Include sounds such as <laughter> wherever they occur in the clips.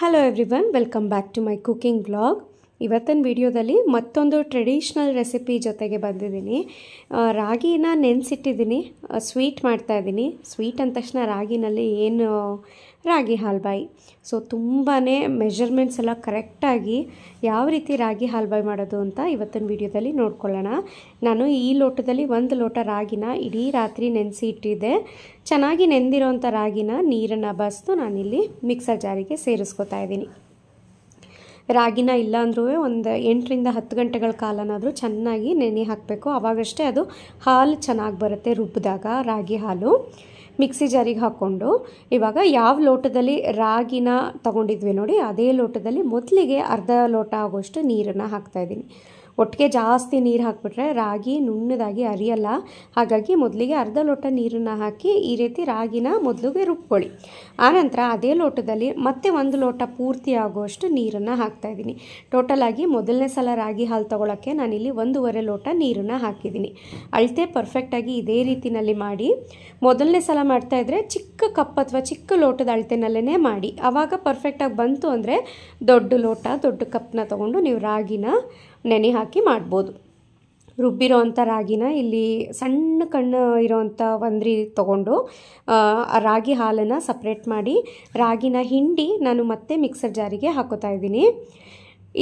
Hello everyone, welcome back to my cooking vlog. ಇವತ್ತಿನ ವಿಡಿಯೋದಲ್ಲಿ ಮತ್ತೊಂದು ಟ್ರೆಡಿಷ್ನಲ್ ರೆಸಿಪಿ ಜೊತೆಗೆ ಬಂದಿದ್ದೀನಿ ರಾಗಿನ ನೆನೆಸಿಟ್ಟಿದ್ದೀನಿ ಸ್ವೀಟ್ ಮಾಡ್ತಾಯಿದ್ದೀನಿ ಸ್ವೀಟ್ ಅಂದ ತಕ್ಷಣ ರಾಗಿನಲ್ಲಿ ಏನು ರಾಗಿ ಹಾಲ್ಬಾಯಿ ಸೊ ತುಂಬಾ ಮೆಜರ್ಮೆಂಟ್ಸ್ ಎಲ್ಲ ಕರೆಕ್ಟಾಗಿ ಯಾವ ರೀತಿ ರಾಗಿ ಹಾಲ್ಬಾಯಿ ಮಾಡೋದು ಅಂತ ಇವತ್ತಿನ ವಿಡಿಯೋದಲ್ಲಿ ನೋಡ್ಕೊಳ್ಳೋಣ ನಾನು ಈ ಲೋಟದಲ್ಲಿ ಒಂದು ಲೋಟ ರಾಗಿನ ಇಡೀ ರಾತ್ರಿ ನೆನೆಸಿ ಇಟ್ಟಿದ್ದೆ ಚೆನ್ನಾಗಿ ನೆಂದಿರೋಂಥ ರಾಗಿನ ನೀರನ್ನು ಬಸ್ತು ನಾನಿಲ್ಲಿ ಮಿಕ್ಸರ್ ಜಾರಿಗೆ ಸೇರಿಸ್ಕೊತಾ ಇದ್ದೀನಿ ರಾಗಿನ ಇಲ್ಲಾಂದ್ರೂ ಒಂದು ಎಂಟರಿಂದ ಹತ್ತು ಗಂಟೆಗಳ ಕಾಲನಾದರೂ ಚೆನ್ನಾಗಿ ನೆನೆ ಹಾಕಬೇಕು ಆವಾಗಷ್ಟೇ ಅದು ಹಾಲು ಚೆನ್ನಾಗಿ ಬರುತ್ತೆ ರುಬ್ಬಿದಾಗ ರಾಗಿ ಹಾಲು ಮಿಕ್ಸಿ ಜಾರಿಗೆ ಹಾಕ್ಕೊಂಡು ಇವಾಗ ಯಾವ ಲೋಟದಲ್ಲಿ ರಾಗಿನ ತಗೊಂಡಿದ್ವಿ ನೋಡಿ ಅದೇ ಲೋಟದಲ್ಲಿ ಮೊದಲಿಗೆ ಅರ್ಧ ಲೋಟ ಆಗೋಷ್ಟು ನೀರನ್ನು ಹಾಕ್ತಾಯಿದ್ದೀನಿ ಒಟ್ಟಿಗೆ ಜಾಸ್ತಿ ನೀರು ಹಾಕಿಬಿಟ್ರೆ ರಾಗಿ ನುಣ್ಣದಾಗಿ ಅರಿಯಲ್ಲ ಹಾಗಾಗಿ ಮೊದಲಿಗೆ ಅರ್ಧ ಲೋಟ ನೀರನ್ನು ಹಾಕಿ ಈ ರೀತಿ ರಾಗಿನ ಮೊದಲಿಗೆ ರುಬ್ಕೊಳ್ಳಿ ಆನಂತರ ಅದೇ ಲೋಟದಲ್ಲಿ ಮತ್ತೆ ಒಂದು ಲೋಟ ಪೂರ್ತಿ ಆಗುವಷ್ಟು ನೀರನ್ನು ಹಾಕ್ತಾಯಿದ್ದೀನಿ ಟೋಟಲಾಗಿ ಮೊದಲನೇ ಸಲ ರಾಗಿ ಹಾಲು ತೊಗೊಳಕ್ಕೆ ನಾನಿಲ್ಲಿ ಒಂದೂವರೆ ಲೋಟ ನೀರನ್ನು ಹಾಕಿದ್ದೀನಿ ಅಳತೆ ಪರ್ಫೆಕ್ಟಾಗಿ ಇದೇ ರೀತಿಯಲ್ಲಿ ಮಾಡಿ ಮೊದಲನೇ ಸಲ ಮಾಡ್ತಾಯಿದ್ರೆ ಚಿಕ್ಕ ಕಪ್ ಅಥವಾ ಚಿಕ್ಕ ಲೋಟದ ಅಳತೆನಲ್ಲೇ ಮಾಡಿ ಆವಾಗ ಪರ್ಫೆಕ್ಟಾಗಿ ಬಂತು ಅಂದರೆ ದೊಡ್ಡ ಲೋಟ ದೊಡ್ಡ ಕಪ್ನ ತೊಗೊಂಡು ನೀವು ರಾಗಿನ ನೆನೆ ಹಾಕಿ ಮಾಡ್ಬೋದು ರುಬ್ಬಿರೋ ಅಂಥ ರಾಗಿನ ಇಲ್ಲಿ ಸಣ್ಣ ಕಣ್ಣು ಇರೋವಂಥ ಒಂದ್ರಿ ತೊಗೊಂಡು ರಾಗಿ ಹಾಲನ್ನು ಸಪ್ರೇಟ್ ಮಾಡಿ ರಾಗಿನ ಹಿಂಡಿ ನಾನು ಮತ್ತೆ ಮಿಕ್ಸರ್ ಜಾರಿಗೆ ಹಾಕೋತಾ ಇದ್ದೀನಿ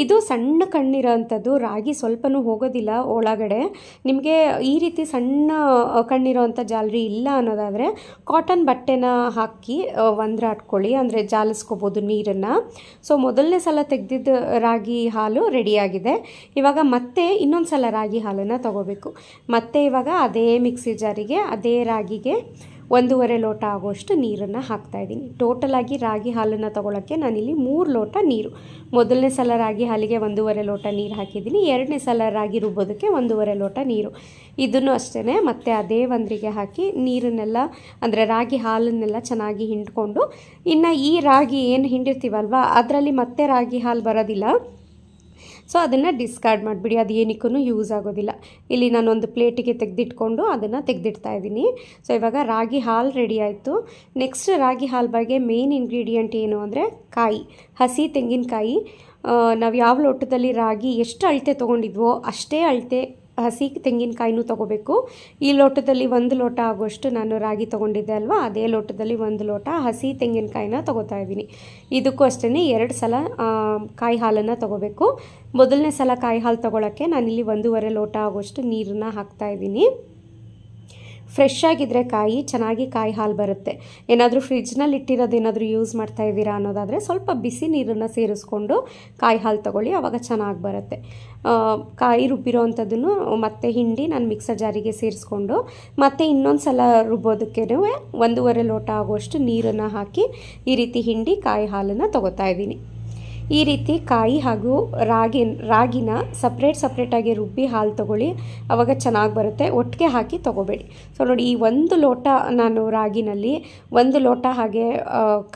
ಇದು ಸಣ್ಣ ಕಣ್ಣಿರೋ ಅಂಥದ್ದು ರಾಗಿ ಸ್ವಲ್ಪನೂ ಹೋಗೋದಿಲ್ಲ ಒಳಗಡೆ ನಿಮಗೆ ಈ ರೀತಿ ಸಣ್ಣ ಕಣ್ಣಿರೋವಂಥ ಜಾಲರಿ ಇಲ್ಲ ಅನ್ನೋದಾದರೆ ಕಾಟನ್ ಬಟ್ಟೆನ ಹಾಕಿ ಒಂದ್ರಾಟ್ಕೊಳ್ಳಿ ಅಂದರೆ ಜಾಲಿಸ್ಕೋಬೋದು ನೀರನ್ನು ಸೊ ಮೊದಲನೇ ಸಲ ತೆಗೆದಿದ್ದ ರಾಗಿ ಹಾಲು ರೆಡಿಯಾಗಿದೆ ಇವಾಗ ಮತ್ತೆ ಇನ್ನೊಂದು ಸಲ ರಾಗಿ ಹಾಲನ್ನು ತಗೋಬೇಕು ಮತ್ತೆ ಇವಾಗ ಅದೇ ಮಿಕ್ಸಿ ಜಾರಿಗೆ ಅದೇ ರಾಗಿಗೆ ಒಂದೂವರೆ ಲೋಟ ಆಗೋಷ್ಟು ನೀರನ್ನು ಹಾಕ್ತಾಯಿದ್ದೀನಿ ಟೋಟಲಾಗಿ ರಾಗಿ ಹಾಲನ್ನು ತೊಗೊಳಕ್ಕೆ ನಾನಿಲ್ಲಿ ಮೂರು ಲೋಟ ನೀರು ಮೊದಲನೇ ಸಲ ರಾಗಿ ಹಾಲಿಗೆ ಒಂದೂವರೆ ಲೋಟ ನೀರು ಹಾಕಿದ್ದೀನಿ ಎರಡನೇ ಸಲ ರಾಗಿ ರುಬ್ಬೋದಕ್ಕೆ ಒಂದೂವರೆ ಲೋಟ ನೀರು ಇದನ್ನು ಅಷ್ಟೇ ಮತ್ತೆ ಅದೇ ಒಂದರಿಗೆ ಹಾಕಿ ನೀರನ್ನೆಲ್ಲ ಅಂದರೆ ರಾಗಿ ಹಾಲನ್ನೆಲ್ಲ ಚೆನ್ನಾಗಿ ಹಿಂಡ್ಕೊಂಡು ಇನ್ನು ಈ ರಾಗಿ ಏನು ಹಿಂಡಿರ್ತೀವಲ್ವ ಅದರಲ್ಲಿ ಮತ್ತೆ ರಾಗಿ ಹಾಲು ಬರೋದಿಲ್ಲ ಸೊ ಅದನ್ನು ಡಿಸ್ಕಾರ್ಡ್ ಮಾಡಿಬಿಡಿ ಅದು ಏನಕ್ಕೂ ಯೂಸ್ ಆಗೋದಿಲ್ಲ ಇಲ್ಲಿ ನಾನೊಂದು ಪ್ಲೇಟಿಗೆ ತೆಗೆದಿಟ್ಕೊಂಡು ಅದನ್ನು ತೆಗೆದಿಡ್ತಾ ಇದ್ದೀನಿ ಸೊ ಇವಾಗ ರಾಗಿ ಹಾಲು ರೆಡಿ ಆಯಿತು ನೆಕ್ಸ್ಟ್ ರಾಗಿ ಹಾಲು ಬಗ್ಗೆ ಮೇನ್ ಇಂಗ್ರೀಡಿಯೆಂಟ್ ಏನು ಅಂದರೆ ಕಾಯಿ ಹಸಿ ತೆಂಗಿನಕಾಯಿ ನಾವು ಯಾವ ಲೋಟದಲ್ಲಿ ರಾಗಿ ಎಷ್ಟು ಅಳತೆ ತೊಗೊಂಡಿದ್ವೋ ಅಷ್ಟೇ ಅಳತೆ ಹಸಿ ತೆಂಗಿನಕಾಯಿನೂ ತೊಗೋಬೇಕು ಈ ಲೋಟದಲ್ಲಿ ಒಂದು ಲೋಟ ಆಗೋಷ್ಟು ನಾನು ರಾಗಿ ತೊಗೊಂಡಿದ್ದೆ ಅಲ್ವಾ ಅದೇ ಲೋಟದಲ್ಲಿ ಒಂದು ಲೋಟ ಹಸಿ ತೆಂಗಿನಕಾಯಿನ ತೊಗೋತಾ ಇದ್ದೀನಿ ಇದಕ್ಕೂ ಅಷ್ಟೇ ಎರಡು ಸಲ ಕಾಯಿ ಹಾಲನ್ನು ತೊಗೋಬೇಕು ಮೊದಲನೇ ಸಲ ಕಾಯಿ ಹಾಲು ತೊಗೊಳಕ್ಕೆ ನಾನಿಲ್ಲಿ ಒಂದೂವರೆ ಲೋಟ ಆಗೋಷ್ಟು ನೀರನ್ನ ಹಾಕ್ತಾ ಫ್ರೆಶ್ ಆಗಿದ್ದರೆ ಕಾಯಿ ಚೆನ್ನಾಗಿ ಕಾಯಿ ಹಾಲು ಬರುತ್ತೆ ಏನಾದರೂ ಫ್ರಿಜ್ನಲ್ಲಿ ಇಟ್ಟಿರೋದು ಏನಾದರೂ ಯೂಸ್ ಮಾಡ್ತಾ ಇದ್ದೀರಾ ಅನ್ನೋದಾದರೆ ಸ್ವಲ್ಪ ಬಿಸಿ ನೀರನ್ನು ಸೇರಿಸ್ಕೊಂಡು ಕಾಯಿ ಹಾಲು ತೊಗೊಳ್ಳಿ ಆವಾಗ ಚೆನ್ನಾಗಿ ಬರುತ್ತೆ ಕಾಯಿ ರುಬ್ಬಿರೋ ಅಂಥದ್ದನ್ನು ಮತ್ತೆ ಹಿಂಡಿ ನಾನು ಮಿಕ್ಸರ್ ಜಾರಿಗೆ ಸೇರಿಸ್ಕೊಂಡು ಮತ್ತೆ ಇನ್ನೊಂದು ಸಲ ರುಬ್ಬೋದಕ್ಕೇ ಒಂದೂವರೆ ಲೋಟ ಆಗುವಷ್ಟು ನೀರನ್ನು ಹಾಕಿ ಈ ರೀತಿ ಹಿಂಡಿ ಕಾಯಿ ಹಾಲನ್ನು ತೊಗೋತಾ ಇದ್ದೀನಿ ಈ ರೀತಿ ಕಾಯಿ ಹಾಗೂ ರಾಗಿ ರಾಗಿನ ಸಪ್ರೇಟ್ ಸಪ್ರೇಟಾಗಿ ರುಬ್ಬಿ ಹಾಲು ತೊಗೊಳ್ಳಿ ಆವಾಗ ಚೆನ್ನಾಗಿ ಬರುತ್ತೆ ಒಟ್ಟಿಗೆ ಹಾಕಿ ತೊಗೋಬೇಡಿ ಸೊ ನೋಡಿ ಈ ಒಂದು ಲೋಟ ನಾನು ರಾಗಿನಲ್ಲಿ ಒಂದು ಲೋಟ ಹಾಗೆ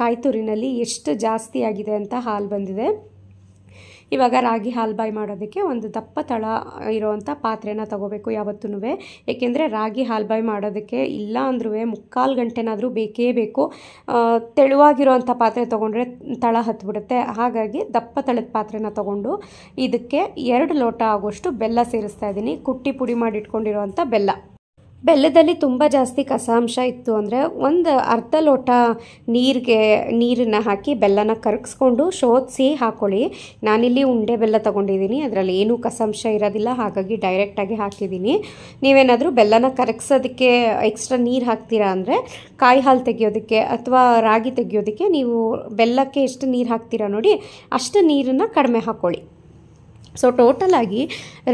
ಕಾಯಿ ತುರಿನಲ್ಲಿ ಎಷ್ಟು ಜಾಸ್ತಿ ಆಗಿದೆ ಅಂತ ಹಾಲು ಬಂದಿದೆ ಇವಾಗ ರಾಗಿ ಹಾಲ್ಬಾಯಿ ಮಾಡೋದಕ್ಕೆ ಒಂದು ದಪ್ಪ ತಳ ಇರೋವಂಥ ಪಾತ್ರೆನ ತಗೋಬೇಕು ಯಾವತ್ತೂ ಏಕೆಂದರೆ ರಾಗಿ ಹಾಲ್ಬಾಯಿ ಮಾಡೋದಕ್ಕೆ ಇಲ್ಲ ಅಂದ್ರೂ ಮುಕ್ಕಾಲು ಗಂಟೆನಾದರೂ ಬೇಕೇ ಬೇಕು ತೆಳುವಾಗಿರೋವಂಥ ಪಾತ್ರೆ ತೊಗೊಂಡ್ರೆ ತಳ ಹತ್ಬಿಡುತ್ತೆ ಹಾಗಾಗಿ ದಪ್ಪ ತಳದ ಪಾತ್ರೆನ ತೊಗೊಂಡು ಇದಕ್ಕೆ ಎರಡು ಲೋಟ ಆಗೋಷ್ಟು ಬೆಲ್ಲ ಸೇರಿಸ್ತಾ ಇದ್ದೀನಿ ಕುಟ್ಟಿ ಪುಡಿ ಮಾಡಿ ಇಟ್ಕೊಂಡಿರೋವಂಥ ಬೆಲ್ಲ ಬೆಲ್ಲದಲ್ಲಿ ತುಂಬ ಜಾಸ್ತಿ ಕಸಾಂಶ ಇತ್ತು ಅಂದರೆ ಒಂದು ಅರ್ಧ ಲೋಟ ನೀರಿಗೆ ನೀರನ್ನು ಹಾಕಿ ಬೆಲ್ಲನ ಕರಗಿಸ್ಕೊಂಡು ಶೋಧಿಸಿ ಹಾಕ್ಕೊಳ್ಳಿ ನಾನಿಲ್ಲಿ ಉಂಡೆ ಬೆಲ್ಲ ತೊಗೊಂಡಿದ್ದೀನಿ ಅದರಲ್ಲಿ ಏನೂ ಕಸಾಂಶ ಇರೋದಿಲ್ಲ ಹಾಗಾಗಿ ಡೈರೆಕ್ಟಾಗಿ ಹಾಕಿದ್ದೀನಿ ನೀವೇನಾದರೂ ಬೆಲ್ಲನ ಕರಗಿಸೋದಕ್ಕೆ ಎಕ್ಸ್ಟ್ರಾ ನೀರು ಹಾಕ್ತೀರಾ ಅಂದರೆ ಕಾಯಿ ಹಾಲು ತೆಗಿಯೋದಕ್ಕೆ ಅಥವಾ ರಾಗಿ ತೆಗಿಯೋದಕ್ಕೆ ನೀವು ಬೆಲ್ಲಕ್ಕೆ ಎಷ್ಟು ನೀರು ಹಾಕ್ತೀರಾ ನೋಡಿ ಅಷ್ಟು ನೀರನ್ನು ಕಡಿಮೆ ಹಾಕ್ಕೊಳ್ಳಿ ಸೊ ಟೋಟಲಾಗಿ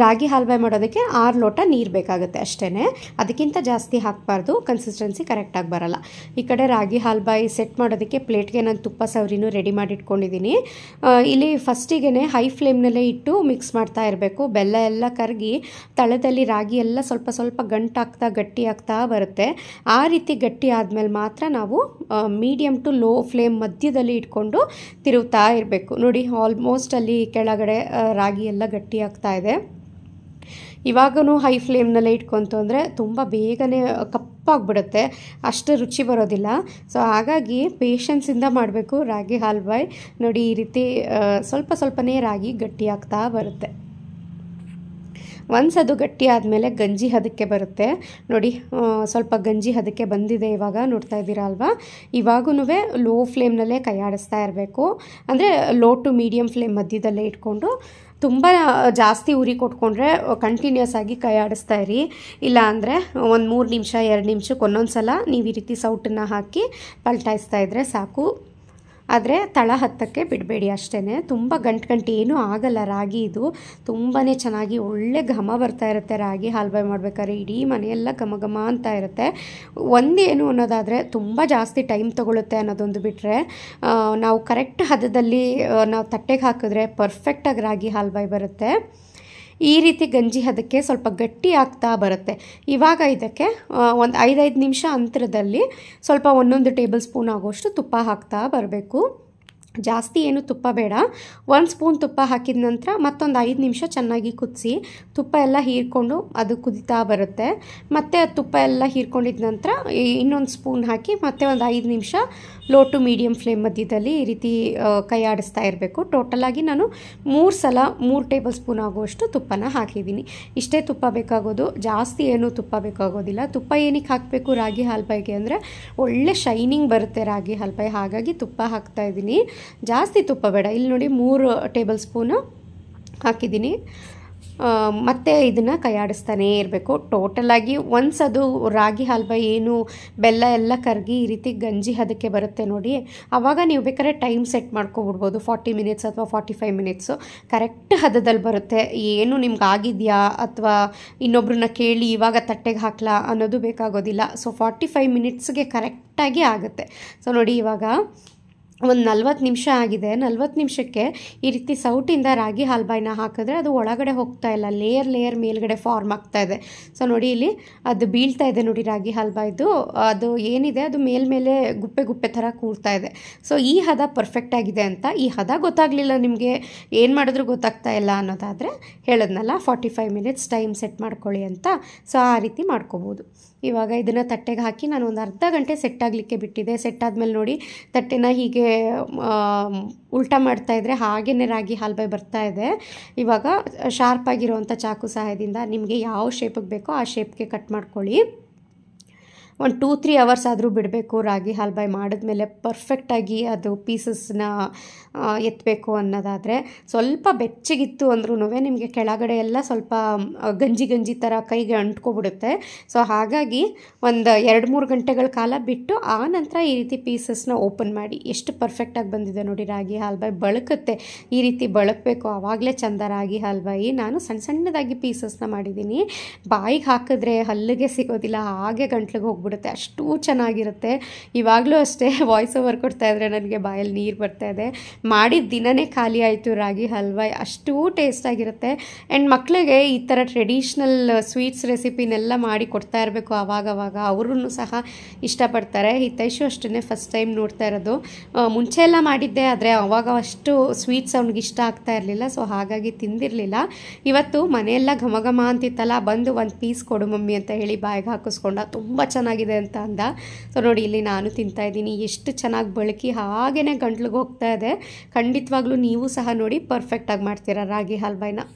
ರಾಗಿ ಹಾಲ್ಬಾಯ್ ಮಾಡೋದಕ್ಕೆ ಆರು ಲೋಟ ನೀರು ಬೇಕಾಗುತ್ತೆ ಅಷ್ಟೇ ಅದಕ್ಕಿಂತ ಜಾಸ್ತಿ ಹಾಕಬಾರ್ದು ಕನ್ಸಿಸ್ಟೆನ್ಸಿ ಕರೆಕ್ಟಾಗಿ ಬರಲ್ಲ ಈ ಕಡೆ ರಾಗಿ ಹಾಲ್ಬಾಯಿ ಸೆಟ್ ಮಾಡೋದಕ್ಕೆ ಪ್ಲೇಟ್ಗೆ ನಾನು ತುಪ್ಪ ಸವರಿನೂ ರೆಡಿ ಮಾಡಿಟ್ಕೊಂಡಿದ್ದೀನಿ ಇಲ್ಲಿ ಫಸ್ಟಿಗೆ ಹೈ ಫ್ಲೇಮ್ನಲ್ಲೇ ಇಟ್ಟು ಮಿಕ್ಸ್ ಮಾಡ್ತಾ ಇರಬೇಕು ಬೆಲ್ಲ ಎಲ್ಲ ಕರಗಿ ತಳದಲ್ಲಿ ರಾಗಿ ಎಲ್ಲ ಸ್ವಲ್ಪ ಸ್ವಲ್ಪ ಗಂಟಾಗ್ತಾ ಗಟ್ಟಿ ಆಗ್ತಾ ಬರುತ್ತೆ ಆ ರೀತಿ ಗಟ್ಟಿ ಆದಮೇಲೆ ಮಾತ್ರ ನಾವು ಮೀಡಿಯಮ್ ಟು ಲೋ ಫ್ಲೇಮ್ ಮಧ್ಯದಲ್ಲಿ ಇಟ್ಕೊಂಡು ತಿರುಗ್ತಾ ಇರಬೇಕು ನೋಡಿ ಆಲ್ಮೋಸ್ಟ್ ಅಲ್ಲಿ ಕೆಳಗಡೆ ರಾಗಿ ಎಲ್ಲ ಗಟ್ಟಿ ಆಗ್ತಾ ಇದೆ ಇವಾಗೂ ಹೈ ಫ್ಲೇಮ್ನಲ್ಲೇ ಇಟ್ಕೊಂತು ಅಂದರೆ ತುಂಬ ಬೇಗನೆ ಕಪ್ಪಾಗ್ಬಿಡುತ್ತೆ ಅಷ್ಟು ರುಚಿ ಬರೋದಿಲ್ಲ ಸೊ ಹಾಗಾಗಿ ಪೇಷನ್ಸಿಂದ ಮಾಡಬೇಕು ರಾಗಿ ಹಾಲ್ವಾಯ್ ನೋಡಿ ಈ ರೀತಿ ಸ್ವಲ್ಪ ಸ್ವಲ್ಪನೇ ರಾಗಿ ಗಟ್ಟಿಯಾಗ್ತಾ ಬರುತ್ತೆ ಒನ್ಸ್ ಅದು ಗಟ್ಟಿ ಆದಮೇಲೆ ಗಂಜಿ ಹದಕ್ಕೆ ಬರುತ್ತೆ ನೋಡಿ ಸ್ವಲ್ಪ ಗಂಜಿ ಹದಕ್ಕೆ ಬಂದಿದೆ ಇವಾಗ ನೋಡ್ತಾ ಇದ್ದೀರಾ ಅಲ್ವಾ ಇವಾಗೂ ಲೋ ಫ್ಲೇಮ್ನಲ್ಲೇ ಕೈಯಾಡಿಸ್ತಾ ಇರಬೇಕು ಅಂದರೆ ಲೋ ಟು ಮೀಡಿಯಮ್ ಫ್ಲೇಮ್ ಮಧ್ಯದಲ್ಲೇ ಇಟ್ಕೊಂಡು ತುಂಬ ಜಾಸ್ತಿ ಉರಿ ಕೊಟ್ಕೊಂಡ್ರೆ ಕಂಟಿನ್ಯೂಸ್ ಆಗಿ ಕೈ ಆಡಿಸ್ತಾ ಇರಿ ಇಲ್ಲ ಅಂದರೆ ಒಂದು ಮೂರು ನಿಮಿಷ ಎರಡು ನಿಮಿಷಕ್ಕೆ ಒಂದೊಂದು ಸಲ ನೀವು ಈ ರೀತಿ ಸೌಟನ್ನು ಹಾಕಿ ಪಲ್ಟಾಯಿಸ್ತಾ ಇದ್ದರೆ ಸಾಕು ಆದರೆ ತಳ ಹತ್ತಕ್ಕೆ ಬಿಡಬೇಡಿ ಅಷ್ಟೇ ತುಂಬ ಗಂಟು ಗಂಟು ಏನೂ ಆಗಲ್ಲ ರಾಗಿ ಇದು ತುಂಬಾ ಚೆನ್ನಾಗಿ ಒಳ್ಳೆ ಘಮ ಬರ್ತಾ ಇರುತ್ತೆ ರಾಗಿ ಹಾಲ್ಬಾಯ್ ಮಾಡಬೇಕಾದ್ರೆ ಇಡೀ ಮನೆಯೆಲ್ಲ ಘಮ ಘಮ ಅಂತ ಇರುತ್ತೆ ಒಂದೇನು ಅನ್ನೋದಾದರೆ ತುಂಬ ಜಾಸ್ತಿ ಟೈಮ್ ತೊಗೊಳುತ್ತೆ ಅನ್ನೋದೊಂದು ಬಿಟ್ಟರೆ ನಾವು ಕರೆಕ್ಟ್ ಹದದಲ್ಲಿ ನಾವು ತಟ್ಟೆಗೆ ಹಾಕಿದ್ರೆ ಪರ್ಫೆಕ್ಟಾಗಿ ರಾಗಿ ಹಾಲ್ಬಾಯ್ ಬರುತ್ತೆ ಈ ರೀತಿ ಗಂಜಿ ಅದಕ್ಕೆ ಸ್ವಲ್ಪ ಗಟ್ಟಿ ಆಗ್ತಾ ಬರುತ್ತೆ ಇವಾಗ ಇದಕ್ಕೆ ಒಂದು ಐದೈದು ನಿಮಿಷ ಅಂತರದಲ್ಲಿ ಸ್ವಲ್ಪ ಒಂದೊಂದು ಟೇಬಲ್ ಸ್ಪೂನ್ ಆಗೋಷ್ಟು ತುಪ್ಪ ಹಾಕ್ತಾ ಬರಬೇಕು ಜಾಸ್ತಿ ಏನು ತುಪ್ಪ ಬೇಡ ಒಂದು ಸ್ಪೂನ್ ತುಪ್ಪ ಹಾಕಿದ ನಂತರ ಮತ್ತೊಂದು ಐದು ನಿಮಿಷ ಚೆನ್ನಾಗಿ ಕುದಿಸಿ ತುಪ್ಪ ಎಲ್ಲ ಹೀರ್ಕೊಂಡು ಅದು ಕುದಿತಾ ಬರುತ್ತೆ ಮತ್ತು ತುಪ್ಪ ಎಲ್ಲ ಹೀರ್ಕೊಂಡಿದ ನಂತರ ಇನ್ನೊಂದು ಸ್ಪೂನ್ ಹಾಕಿ ಮತ್ತೆ ಒಂದು ಐದು ನಿಮಿಷ ಲೋ ಟು ಮೀಡಿಯಮ್ ಫ್ಲೇಮ್ ಮಧ್ಯದಲ್ಲಿ ಈ ರೀತಿ ಕೈ ಆಡಿಸ್ತಾ ಇರಬೇಕು ಟೋಟಲಾಗಿ ನಾನು ಮೂರು ಸಲ ಮೂರು ಟೇಬಲ್ ಸ್ಪೂನ್ ಆಗುವಷ್ಟು ತುಪ್ಪನ ಹಾಕಿದ್ದೀನಿ ಇಷ್ಟೇ ತುಪ್ಪ ಬೇಕಾಗೋದು ಜಾಸ್ತಿ ಏನೂ ತುಪ್ಪ ಬೇಕಾಗೋದಿಲ್ಲ ತುಪ್ಪ ಏನಕ್ಕೆ ಹಾಕಬೇಕು ರಾಗಿ ಹಾಲ್ಪಾಯಿಗೆ ಅಂದರೆ ಒಳ್ಳೆ ಶೈನಿಂಗ್ ಬರುತ್ತೆ ರಾಗಿ ಹಾಲ್ಪಾಯಿ ಹಾಗಾಗಿ ತುಪ್ಪ ಹಾಕ್ತಾಯಿದ್ದೀನಿ ಜಾಸ್ತಿ ತುಪ್ಪ ಬೇಡ ಇಲ್ಲಿ ನೋಡಿ ಮೂರು ಟೇಬಲ್ ಸ್ಪೂನು ಹಾಕಿದ್ದೀನಿ ಮತ್ತೆ ಇದನ್ನು ಕೈಯಾಡಿಸ್ತಾನೇ ಇರಬೇಕು ಟೋಟಲಾಗಿ ಒನ್ಸ್ ಅದು ರಾಗಿ ಹಲ್ವ ಏನು ಬೆಲ್ಲ ಎಲ್ಲ ಕರಗಿ ಈ ರೀತಿ ಗಂಜಿ ಹದಕ್ಕೆ ಬರುತ್ತೆ ನೋಡಿ ಆವಾಗ ನೀವು ಬೇಕಾದ್ರೆ ಟೈಮ್ ಸೆಟ್ ಮಾಡ್ಕೊಬಿಡ್ಬೋದು ಫಾರ್ಟಿ ಮಿನಿಟ್ಸ್ ಅಥವಾ ಫಾರ್ಟಿ ಫೈವ್ ಮಿನಿಟ್ಸು ಕರೆಕ್ಟ್ ಹದದಲ್ಲಿ ಬರುತ್ತೆ ಏನು ನಿಮ್ಗೆ ಆಗಿದೆಯಾ ಅಥವಾ ಇನ್ನೊಬ್ರನ್ನ ಕೇಳಿ ಇವಾಗ ತಟ್ಟೆಗೆ ಹಾಕ್ಲಾ ಅನ್ನೋದು ಬೇಕಾಗೋದಿಲ್ಲ ಸೊ ಫಾರ್ಟಿ ಫೈವ್ ಮಿನಿಟ್ಸ್ಗೆ ಕರೆಕ್ಟಾಗಿ ಆಗುತ್ತೆ ಸೊ ನೋಡಿ ಇವಾಗ ಒಂದು ನಲ್ವತ್ತು ನಿಮಿಷ ಆಗಿದೆ ನಲ್ವತ್ತು ನಿಮಿಷಕ್ಕೆ ಈ ರೀತಿ ಸೌಟಿಂದ ರಾಗಿ ಹಾಲ್ಬಾಯಿನ ಹಾಕಿದ್ರೆ ಅದು ಒಳಗಡೆ ಹೋಗ್ತಾ ಇಲ್ಲ ಲೇಯರ್ ಲೇಯರ್ ಮೇಲ್ಗಡೆ ಫಾರ್ಮ್ ಆಗ್ತಾ ಇದೆ ಸೊ ನೋಡಿ ಇಲ್ಲಿ ಅದು ಬೀಳ್ತಾ ಇದೆ ನೋಡಿ ರಾಗಿ ಹಾಲ್ಬಾಯ್ದು ಅದು ಏನಿದೆ ಅದು ಮೇಲ್ಮೇಲೆ ಗುಪ್ಪೆ ಗುಪ್ಪೆ ಥರ ಕೂರ್ತಾ ಇದೆ ಸೊ ಈ ಹದ ಪರ್ಫೆಕ್ಟ್ ಆಗಿದೆ ಅಂತ ಈ ಹದ ಗೊತ್ತಾಗಲಿಲ್ಲ ನಿಮಗೆ ಏನು ಮಾಡಿದ್ರು ಗೊತ್ತಾಗ್ತಾ ಇಲ್ಲ ಅನ್ನೋದಾದರೆ ಹೇಳೋದ್ನಲ್ಲ forty five minutes time set ಮಾಡ್ಕೊಳ್ಳಿ ಅಂತ ಸೊ ಆ ರೀತಿ ಮಾಡ್ಕೋಬೋದು ಇವಾಗ ಇದನ್ನು ತಟ್ಟೆಗೆ ಹಾಕಿ ನಾನು ಒಂದು ಅರ್ಧ ಗಂಟೆ ಸೆಟ್ ಆಗಲಿಕ್ಕೆ ಬಿಟ್ಟಿದೆ ಸೆಟ್ ನೋಡಿ ತಟ್ಟೆನ ಹೀಗೆ ಉಲ್ಟಾ ಇದ್ದರೆ ಹಾಗೇ ರಾಗಿ ಹಾಲ್ಬಾಯಿ ಬರ್ತಾ ಇದೆ ಇವಾಗ ಶಾರ್ಪಾಗಿರೋವಂಥ ಚಾಕು ಸಹಾಯದಿಂದ ನಿಮಗೆ ಯಾವ ಶೇಪಿಗೆ ಬೇಕೋ ಆ ಶೇಪ್ಗೆ ಕಟ್ ಮಾಡ್ಕೊಳ್ಳಿ ಒಂದು ಟೂ ತ್ರೀ ಅವರ್ಸ್ ಆದರೂ ಬಿಡಬೇಕು ರಾಗಿ ಹಾಲ್ಬಾಯಿ ಮಾಡಿದ್ಮೇಲೆ ಪರ್ಫೆಕ್ಟಾಗಿ ಅದು ಪೀಸಸ್ನ ಎತ್ತಬೇಕು ಅನ್ನೋದಾದರೆ ಸ್ವಲ್ಪ ಬೆಚ್ಚಗಿತ್ತು ಅಂದ್ರೂ ನಿಮಗೆ ಕೆಳಗಡೆ ಎಲ್ಲ ಸ್ವಲ್ಪ ಗಂಜಿ ಗಂಜಿ ಥರ ಕೈಗೆ ಅಂಟ್ಕೊಬಿಡುತ್ತೆ ಸೊ ಹಾಗಾಗಿ ಒಂದು ಎರಡು ಮೂರು ಗಂಟೆಗಳ ಕಾಲ ಬಿಟ್ಟು ಆ ನಂತರ ಈ ರೀತಿ ಪೀಸಸ್ನ ಓಪನ್ ಮಾಡಿ ಎಷ್ಟು ಪರ್ಫೆಕ್ಟಾಗಿ ಬಂದಿದೆ ನೋಡಿ ರಾಗಿ ಹಾಲ್ಬಾಯಿ ಬಳಕುತ್ತೆ ಈ ರೀತಿ ಬಳಕಬೇಕು ಆವಾಗಲೇ ಚಂದ ರಾಗಿ ಹಾಲ್ಬಾಯಿ ನಾನು ಸಣ್ಣ ಸಣ್ಣದಾಗಿ ಪೀಸಸ್ನ ಮಾಡಿದ್ದೀನಿ ಬಾಯಿಗೆ ಹಾಕಿದ್ರೆ ಹಲ್ಲಿಗೆ ಸಿಗೋದಿಲ್ಲ ಹಾಗೆ ಗಂಟ್ಲಿಗೆ ಹೋಗ್ಬಿಟ್ಟು ಹೋಗ್ಬಿಡುತ್ತೆ ಅಷ್ಟು ಚೆನ್ನಾಗಿರುತ್ತೆ ಇವಾಗಲೂ ಅಷ್ಟೇ ವಾಯ್ಸ್ <laughs> ಓವರ್ ಕೊಡ್ತಾ ಇದ್ರೆ ನನಗೆ ಬಾಯಲ್ಲಿ ನೀರು ಬರ್ತಾ ಇದೆ ಮಾಡಿದ ದಿನನೇ ಖಾಲಿ ಆಯಿತು ರಾಗಿ ಹಲ್ವಾ ಅಷ್ಟು ಟೇಸ್ಟಾಗಿರುತ್ತೆ ಆ್ಯಂಡ್ ಮಕ್ಕಳಿಗೆ ಈ ಥರ ಟ್ರೆಡಿಷ್ನಲ್ ಸ್ವೀಟ್ಸ್ ರೆಸಿಪಿನೆಲ್ಲ ಮಾಡಿ ಕೊಡ್ತಾ ಇರಬೇಕು ಆವಾಗವಾಗ ಅವರೂ ಸಹ ಇಷ್ಟಪಡ್ತಾರೆ ತೈಶು ಅಷ್ಟೇ ಫಸ್ಟ್ ಟೈಮ್ ನೋಡ್ತಾ ಇರೋದು ಮುಂಚೆ ಎಲ್ಲ ಮಾಡಿದ್ದೆ ಆದರೆ ಅವಾಗ ಅಷ್ಟು ಸ್ವೀಟ್ಸ್ ಅವ್ನಿಗೆ ಇಷ್ಟ ಆಗ್ತಾ ಇರಲಿಲ್ಲ ಸೊ ಹಾಗಾಗಿ ತಿಂದಿರಲಿಲ್ಲ ಇವತ್ತು ಮನೆಯೆಲ್ಲ ಘಮ ಘಮ ಅಂತಿತ್ತಲ್ಲ ಬಂದು ಒಂದು ಪೀಸ್ ಕೊಡು ಮಮ್ಮಿ ಅಂತ ಹೇಳಿ ಬಾಯಿಗೆ ಹಾಕಿಸ್ಕೊಂಡ ತುಂಬ ಚೆನ್ನಾಗಿ ಚೆನ್ನಾಗಿದೆ ಅಂತ ಅಂದ ಸೊ ನೋಡಿ ಇಲ್ಲಿ ನಾನು ತಿಂತಾ ಇದ್ದೀನಿ ಎಷ್ಟು ಚೆನ್ನಾಗಿ ಬಳಕಿ ಹಾಗೇ ಗಂಟ್ಲಿಗೆ ಹೋಗ್ತಾ ಇದೆ ಖಂಡಿತವಾಗ್ಲೂ ನೀವು ಸಹ ನೋಡಿ ಪರ್ಫೆಕ್ಟಾಗಿ ಮಾಡ್ತೀರಾ ರಾಗಿ ಹಲ್ವಾಯ್ನ